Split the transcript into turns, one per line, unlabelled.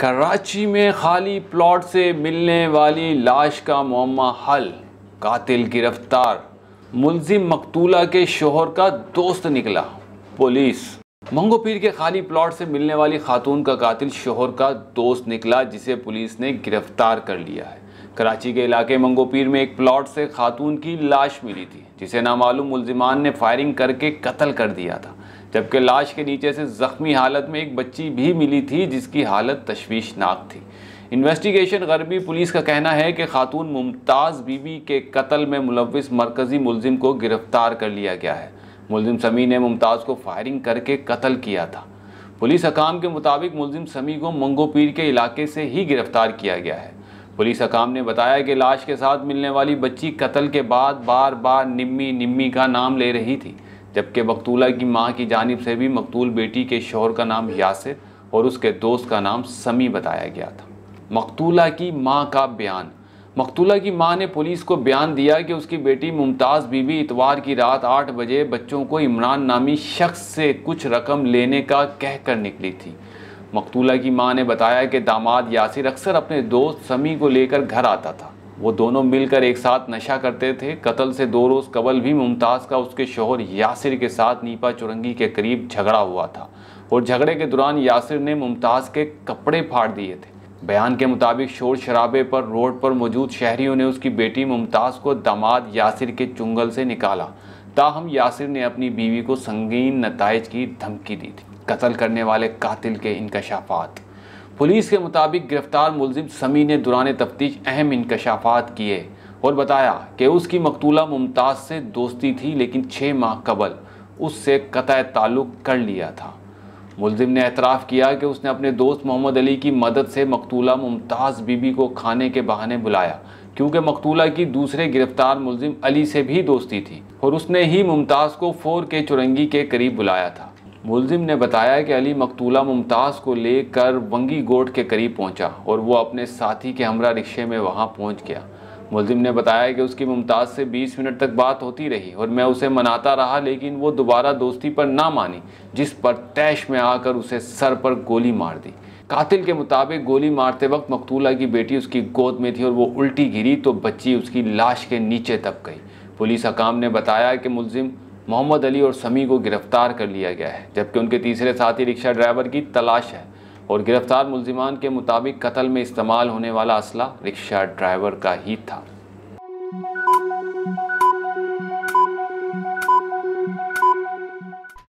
कराची में खाली प्लॉट से मिलने वाली लाश का मम्मा हल कातिल गिरफ्तार मुलजिम मकतूला के शोहर का दोस्त निकला पुलिस मंगो पीर के खाली प्लॉट से मिलने वाली खातून का कातिल शोहर का दोस्त निकला जिसे पुलिस ने गिरफ्तार कर लिया है कराची के इलाके मंगो पीर में एक प्लॉट से खातून की लाश मिली थी जिसे नामालूम मुलजिमान ने फायरिंग करके कत्ल कर दिया था जबकि लाश के नीचे से ज़ख्मी हालत में एक बच्ची भी मिली थी जिसकी हालत तशवीशनाक थी इन्वेस्टिगेशन गरबी पुलिस का कहना है कि खातून मुमताज़ बीबी के कत्ल में मुलविस मरकज़ी मुलजिम को गिरफ़्तार कर लिया गया है मुलजिम समी ने मुमताज़ को फायरिंग करके कत्ल किया था पुलिस हकाम के मुताबिक मुलजिम समी को मंगो पीर के इलाके से ही गिरफ़्तार किया गया है पुलिस हकाम ने बताया कि लाश के साथ मिलने वाली बच्ची कत्ल के बाद बार बार निम्मी निम्मी का नाम ले रही थी जबकि मकतूला की माँ की जानब से भी मकतूल बेटी के शोहर का नाम यासिर और उसके दोस्त का नाम समी बताया गया था मकतूला की माँ का बयान मकतूला की माँ ने पुलिस को बयान दिया कि उसकी बेटी मुमताज़ बीबी इतवार की रात आठ बजे बच्चों को इमरान नामी शख्स से कुछ रकम लेने का कह कर निकली थी मकतूला की माँ ने बताया कि दामाद यासिर अक्सर अपने दोस्त समी को लेकर घर आता था वो दोनों मिलकर एक साथ नशा करते थे कत्ल से दो रोज़ कबल भी मुमताज़ का उसके शोहर यासिर के साथ नीपा चुरंगी के करीब झगड़ा हुआ था और झगड़े के दौरान यासिर ने मुमताज़ के कपड़े फाड़ दिए थे बयान के मुताबिक शोर शराबे पर रोड पर मौजूद शहरियों ने उसकी बेटी मुमताज़ को दामाद यासिर के चुंगल से निकाला ताहम यासिर ने अपनी बीवी को संगीन नतज की धमकी दी थी कत्ल करने वाले कातिल के इनकशाफात पुलिस के मुताबिक गिरफ्तार मुलजिम समी ने दुरान तफ्तीश अहम इंकशाफात किए और बताया कि उसकी मकतूला मुमताज़ से दोस्ती थी लेकिन छः माह कबल उससे कत ताल्लुक़ कर लिया था मुलजिम ने एतराफ़ किया कि उसने अपने दोस्त मोहम्मद अली की मदद से मकतूला मुमताज़ बीबी को खाने के बहाने बुलाया क्योंकि मकतूला की दूसरे गिरफ्तार मुलजिम अली से भी दोस्ती थी और उसने ही मुमताज़ को फोर के चुरंगी के करीब बुलाया था मुलजिम ने बताया कि अली मकतूला मुमताज़ को लेकर वंगी गोट के करीब पहुंचा और वो अपने साथी के हमरा रिक्शे में वहां पहुंच गया मुलजिम ने बताया कि उसकी मुमताज़ से 20 मिनट तक बात होती रही और मैं उसे मनाता रहा लेकिन वो दोबारा दोस्ती पर ना मानी जिस पर तैश में आकर उसे सर पर गोली मार दी कातिल के मुताबिक गोली मारते वक्त मकतूला की बेटी उसकी गोद में थी और वो उल्टी गिरी तो बच्ची उसकी लाश के नीचे तब गई पुलिस हकाम ने बताया कि मुलजिम मोहम्मद अली और समी को गिरफ्तार कर लिया गया है जबकि उनके तीसरे साथी रिक्शा ड्राइवर की तलाश है और गिरफ्तार मुलजिमान के मुताबिक कत्ल में इस्तेमाल होने वाला असला रिक्शा ड्राइवर का ही था